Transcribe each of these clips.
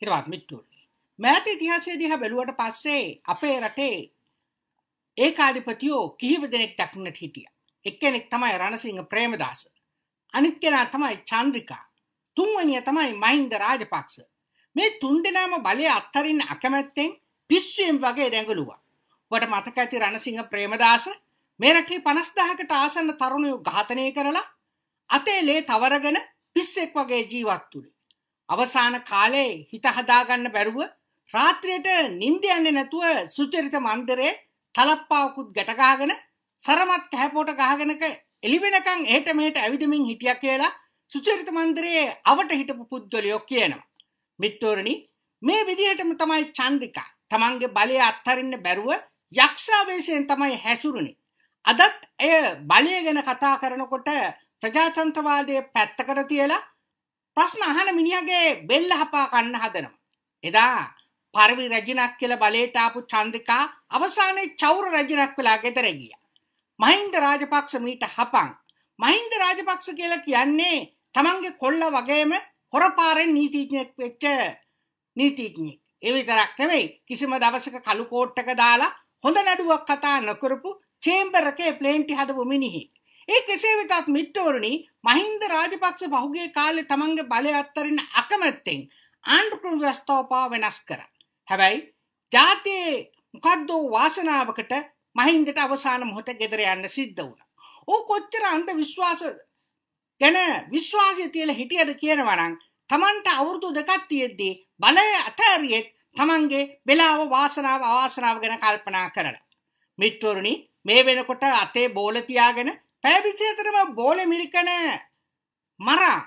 හිරවත් මිට්ටුල් මෑත ඉතිහාසය දිහා බැලුවට පස්සේ අපේ රටේ ඒ කාධිපතියෝ කිහිප දෙනෙක් දක්නට හිටිය එක්කෙනෙක් තමයි රණසිංහ ප්‍රේමදාස අනිත් කෙනා තමයි චන්ද්‍රිකා තුන්වනිය තමයි මහින්ද රාජපක්ෂ මේ තුන් දෙනාම බලය අත්තරින් අකමැත්තෙන් පිස්සුවෙන් වගේ රැඟලුවා වට මතක ඇති රණසිංහ ප්‍රේමදාස මේ රටේ 50000කට ආසන්න තරුණයෝ ඝාතනය කරලා අතේ ලේ තවරගෙන පිස්සෙක් වගේ ජීවත් වුණේ අවසාන කාලේ හිත හදාගන්න බැරුව රාත්‍රියට නිින්ද යන්නේ නැතුව සුචරිත මන්දරේ තලප්පාවකුත් ගැටගහගෙන සරමත් කැහැපෝට ගහගෙනක එළිවෙනකන් එහෙට මෙහෙට ඇවිදමින් හිටිය කියලා සුචරිත මන්දරයේ අවට හිටපු පුද්ගලයෝ කියනවා. මිත්තෝරණි මේ විදිහටම තමයි චන්ද්‍රිකා තමන්ගේ බලය අත්හරින්න බැරුව යක්ෂාවේශයෙන් තමයි හැසුරුනේ. අදත් ඇය බලය ගැන කතා කරනකොට ප්‍රජාතන්ත්‍රවාදය පැත්තකට තියලා ප්‍රශ්න අහන මිනිහගේ බෙල්ල හපා කන්න හදනවා. එදා පරවි රජිනක් කියල බලයට ආපු චන්ද්‍රිකා අවසානයේ චෞර රජිනක් වෙලා ගෙදර ගිය. මහින්ද රාජපක්ෂ මීට හපං. මහින්ද රාජපක්ෂ කියල කියන්නේ තමන්ගේ කොල්ල වගේම හොරපාරෙන් නීතිීඥයක් වෙච්ච නීතිීඥෙක්. එවිතරක් නෙවෙයි කිසිම දවසක කළුකෝට්ටක දාලා හොඳ නඩුවක් කතා නොකරපු චේම්බරක ප්ලේන්ටි හදපු මිනිහි. ඒ කෙසේ වෙතත් මිට්ටෝරණි මහින්ද රාජපක්ෂ පහුගේ කාලෙ තමන්ගේ බලය අත්තරින්න අකමැත්තෙන් ආණ්ඩුක්‍රම ව්‍යස්ථෝපා වෙනස් කර. හැබැයි ජාතියේ මොකද්දෝ වාසනාවකට මහින්දට අවසාන මොහොත ගෙදර යන්න සිද්ධ වුණ. ඕ කොච්චර අන්ද විශ්වාස ගැන විශ්වාසය තියල හිටියද කියනවනං තමන්ට අවුරුදු දෙකත් තියෙද්දී බලය අතඇරියෙත් තමන්ගේ වෙලාව වාසනාව අවාසනාව ගැන කල්පනා කරන. මිට්ටෝරණි මේ වෙනකොට අතේ බෝල තියාගෙන පැවිසේතරම බෝල මිරිකන මරා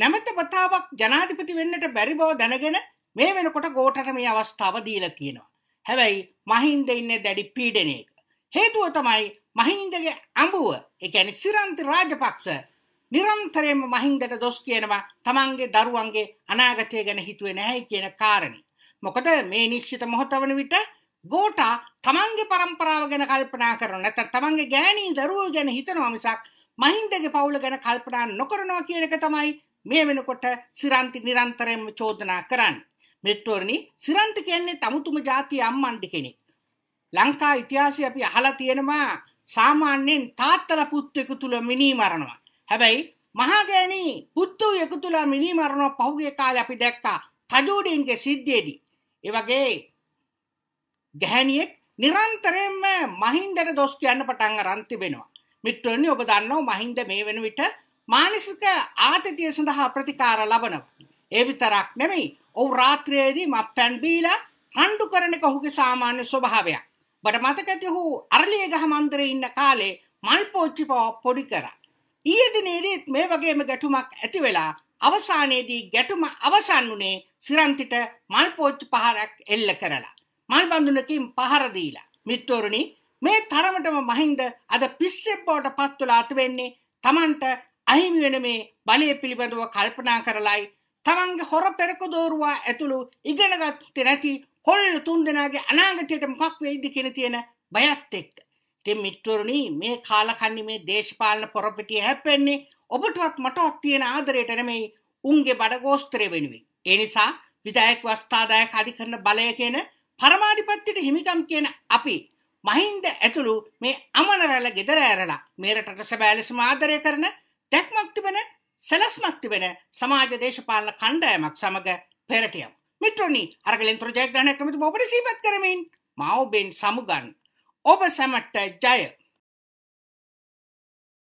නැමත පතාවක් ජනාධිපති වෙන්නට බැරි බව දැනගෙන මේ වෙනකොට ගෝටට මේ අවස්ථාව දීලා තියෙනවා. හැබැයි මහින්ද ඉන්නේ දැඩි පීඩනයක. හේතුව තමයි මහින්දගේ අඹුව, ඒ කියන්නේ සිරන්ති රාජපක්ෂ නිරන්තරයෙන්ම මහින්දට දොස් කියනවා තමන්ගේ දරුවන්ගේ අනාගතය ගැන හිතුවේ නැහැ කියන කාරණේ. මොකද මේ නිශ්චිත මොහොත වන විට ගෝටා තමන්ගේ પરම්පරාව ගැන කල්පනා කරනවා නැත්නම් තමන්ගේ ගෑණී දරුවෝ ගැන හිතනවා මිසක් මහින්දගේ පවුල ගැන කල්පනා නොකරනවා කියන එක තමයි මේ වෙනකොට සිරන්ති නිරන්තරයෙන්ම චෝදනා කරන්නේ. මෙත්වරණි සිරන්ති කියන්නේ තමුතුම ජාතිය අම්මන්ඩි කෙනෙක්. ලංකා ඉතිහාසය අපි අහලා තියෙනවා සාමාන්‍යයෙන් තාත්තලා පුත්‍රයෙකු තුල මිනී මරනවා. හැබැයි මහා ගෑණී පුත්තු එකතුලා මිනී මරනවා පහුගිය කාලේ අපි දැක්කා තජෝඩින්ගේ සිද්ධියේදී. ඒ වගේ ගැහැණියෙක් නිරන්තරයෙන්ම මහින්දට දොස් කියන්න පටන් අරන් තිබෙනවා. මිත්‍රයනි ඔබ දන්නෝ මහින්ද මේ වෙන විට මානසික ආතතිය සඳහා ප්‍රතිකාර ලබනවා. ඒ විතරක් නෙමෙයි. ඔහු රාත්‍රියේදී මත්පැන් බීලා රණ්ඩු කරන එක ඔහුගේ සාමාන්‍ය ස්වභාවයක්. බට මතක ඇති ඔහු අරලියගහ මන්දිරේ ඉන්න කාලේ මල් පෝච්චි පොඩි කරා. ඊයේ දිනේදීත් මේ වගේම ගැටුමක් ඇති වෙලා අවසානයේදී ගැටුම අවසන් වුණේ සිරන්තිට මල් පෝච්චි පහරක් එල්ල කරලා. මල්බඳුනකින් පහර දීලා. මිත්‍රෝරුනි මේ තරමටම මහින්ද අද පිස්සෙක් බවට පත් වෙලා අතු වෙන්නේ Tamanට අහිමි වෙන මේ බලය පිළිබඳව කල්පනා කරලයි තමන්ගේ හොර පෙරක දෝරුවා ඇතුළු ඉගෙනගත්තේ නැති කොල්ල තුන්දෙනාගේ අනාගතයට මොකක් වෙයිද කියන තියෙන බයත් එක්ක. ඉතින් මිත්‍රෝරුනි මේ කාලකන්ණි මේ දේශපාලන පොරපිටිය හැප්පෙන්නේ ඔබටවත් මටවත් තියෙන ආදරයට නෙමෙයි උන්ගේ බඩගෝස්තරය වෙනුවෙන්. ඒ නිසා විධායක වස්ථාදායක අධිකරණ බලය කියන පරමාධිපත්තිට හිමිකම් කියන අපි මහින්ද ඇතුළු මේ අමනරල ගෙදර ඇරලා මේ රටට සැබෑ ලෙස ආදරය කරන දැක්මක් තිබෙන සැලැස්මක් තිබෙන සමාජ දේශපාලන කණ්ඩායමක් සමග පෙරටියම්. මිත්‍රනි අරගලෙන් ප්‍රජයග්‍රහණය කමිටු ඔබට සීපත් කරමින් මා ඔබෙන් සමුගන් ඔබ සැමට ජය